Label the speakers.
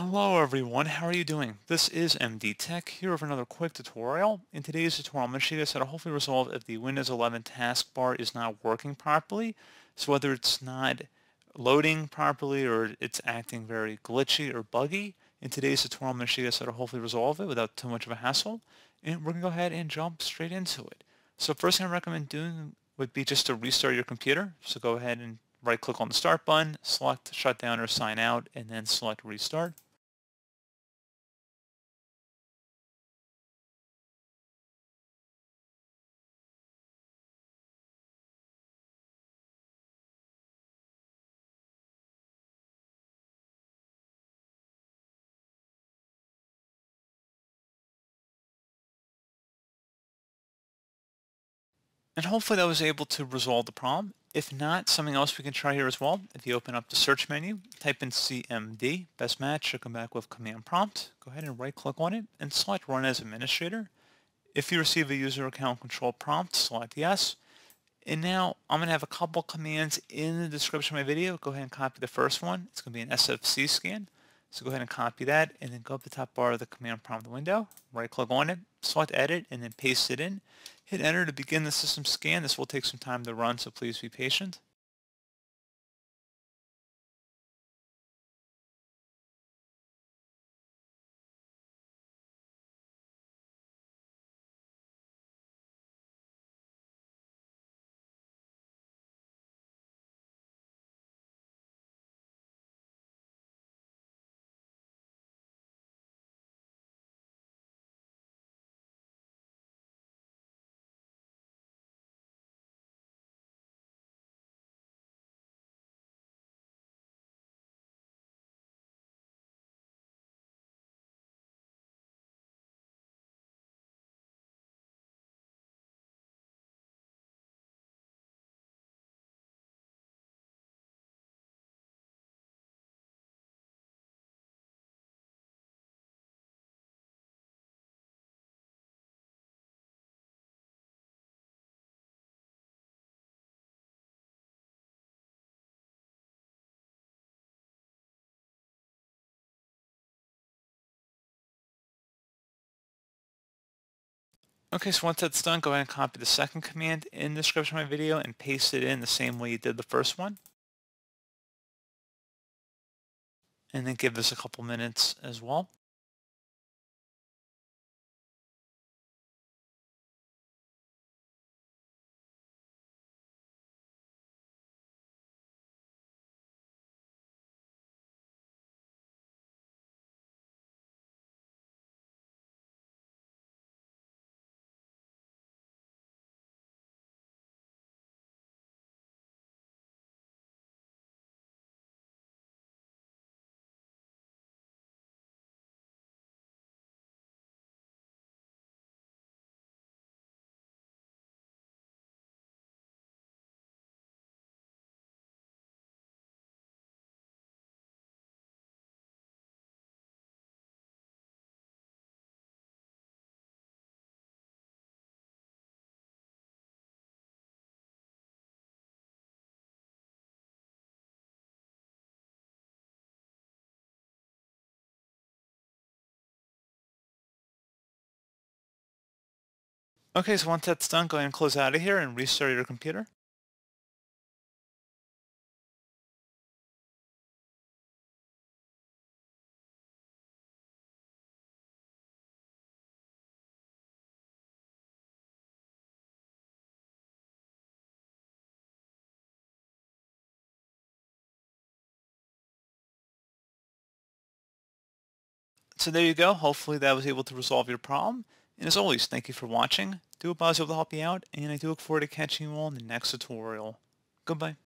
Speaker 1: Hello everyone, how are you doing? This is MD Tech here with another quick tutorial. In today's tutorial, I'm going to show you guys how to hopefully resolve if the Windows 11 taskbar is not working properly. So whether it's not loading properly or it's acting very glitchy or buggy, in today's tutorial I'm going to show you guys how to hopefully resolve it without too much of a hassle. And we're going to go ahead and jump straight into it. So first thing I recommend doing would be just to restart your computer. So go ahead and right click on the start button, select shut down or sign out,
Speaker 2: and then select restart. And hopefully that was able to resolve
Speaker 1: the problem. If not, something else we can try here as well. If you open up the search menu, type in CMD, best match, should come back with command prompt. Go ahead and right click on it and select run as administrator. If you receive a user account control prompt, select yes. And now I'm going to have a couple commands in the description of my video. Go ahead and copy the first one. It's going to be an SFC scan. So go ahead and copy that and then go up the top bar of the command prompt window, right click on it, select edit and then paste it in. Hit enter to begin the system scan. This will take some time to run
Speaker 2: so please be patient. Okay, so once that's done, go ahead and copy the second command in the description of my video and paste it in the same way you did the first one. And then give this a couple minutes as well. Okay, so once that's done, go ahead and close out of here and restart your computer. So there you go. Hopefully that was able to resolve your problem. And as always, thank you for watching.
Speaker 1: Do a positive to help you out, and I do look forward to catching you all in the next tutorial. Goodbye.